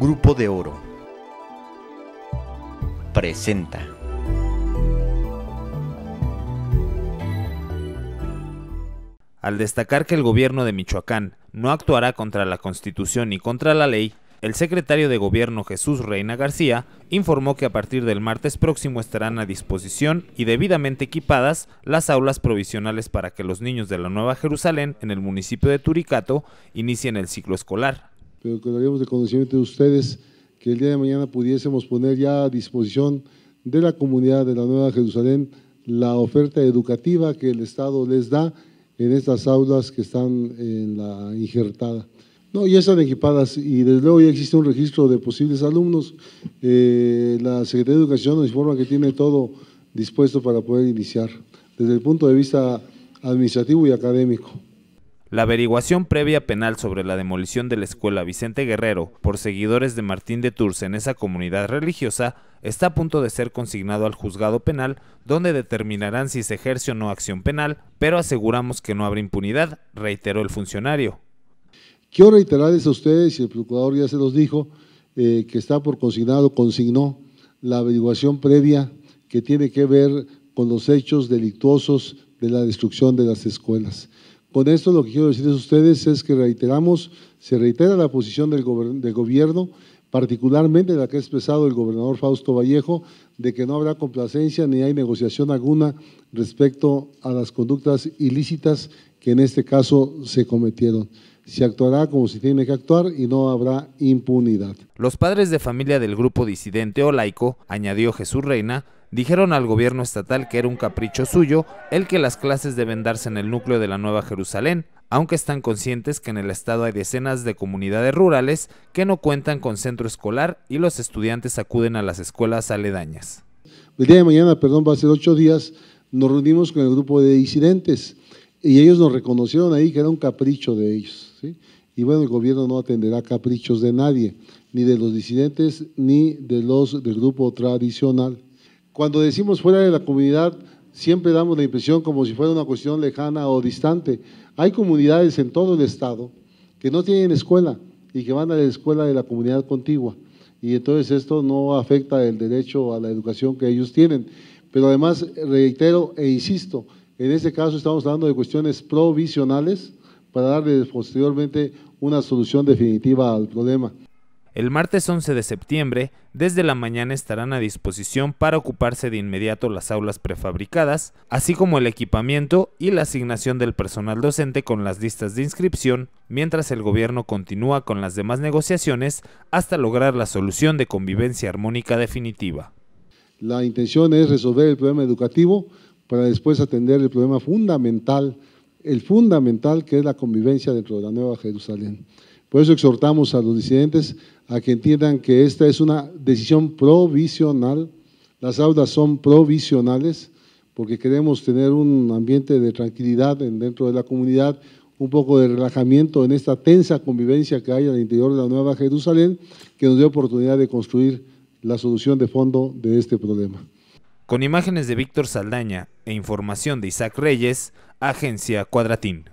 Grupo de Oro presenta. Al destacar que el gobierno de Michoacán no actuará contra la Constitución ni contra la ley, el secretario de Gobierno Jesús Reina García informó que a partir del martes próximo estarán a disposición y debidamente equipadas las aulas provisionales para que los niños de la Nueva Jerusalén en el municipio de Turicato inicien el ciclo escolar pero que lo de conocimiento de ustedes, que el día de mañana pudiésemos poner ya a disposición de la comunidad de la Nueva Jerusalén la oferta educativa que el Estado les da en estas aulas que están en la injertada. No, ya están equipadas y desde luego ya existe un registro de posibles alumnos. Eh, la Secretaría de Educación nos informa que tiene todo dispuesto para poder iniciar desde el punto de vista administrativo y académico. La averiguación previa penal sobre la demolición de la escuela Vicente Guerrero por seguidores de Martín de Tours en esa comunidad religiosa está a punto de ser consignado al juzgado penal, donde determinarán si se ejerce o no acción penal, pero aseguramos que no habrá impunidad, reiteró el funcionario. Quiero reiterarles a ustedes, y el procurador ya se los dijo, eh, que está por consignado, consignó la averiguación previa que tiene que ver con los hechos delictuosos de la destrucción de las escuelas. Con esto lo que quiero decirles a ustedes es que reiteramos, se reitera la posición del, del gobierno, particularmente la que ha expresado el gobernador Fausto Vallejo, de que no habrá complacencia ni hay negociación alguna respecto a las conductas ilícitas que en este caso se cometieron se actuará como se tiene que actuar y no habrá impunidad. Los padres de familia del grupo disidente o laico, añadió Jesús Reina, dijeron al gobierno estatal que era un capricho suyo el que las clases deben darse en el núcleo de la Nueva Jerusalén, aunque están conscientes que en el estado hay decenas de comunidades rurales que no cuentan con centro escolar y los estudiantes acuden a las escuelas aledañas. El día de mañana, perdón, va a ser ocho días, nos reunimos con el grupo de disidentes y ellos nos reconocieron ahí que era un capricho de ellos. Y bueno, el gobierno no atenderá caprichos de nadie, ni de los disidentes, ni de los del grupo tradicional. Cuando decimos fuera de la comunidad, siempre damos la impresión como si fuera una cuestión lejana o distante. Hay comunidades en todo el estado que no tienen escuela y que van a la escuela de la comunidad contigua. Y entonces esto no afecta el derecho a la educación que ellos tienen. Pero además, reitero e insisto, en este caso estamos hablando de cuestiones provisionales para darle posteriormente una solución definitiva al problema. El martes 11 de septiembre, desde la mañana estarán a disposición para ocuparse de inmediato las aulas prefabricadas, así como el equipamiento y la asignación del personal docente con las listas de inscripción, mientras el gobierno continúa con las demás negociaciones hasta lograr la solución de convivencia armónica definitiva. La intención es resolver el problema educativo para después atender el problema fundamental, el fundamental que es la convivencia dentro de la Nueva Jerusalén. Por eso exhortamos a los disidentes a que entiendan que esta es una decisión provisional, las aulas son provisionales, porque queremos tener un ambiente de tranquilidad dentro de la comunidad, un poco de relajamiento en esta tensa convivencia que hay al interior de la Nueva Jerusalén, que nos dé oportunidad de construir la solución de fondo de este problema. Con imágenes de Víctor Saldaña e información de Isaac Reyes, Agencia Cuadratín.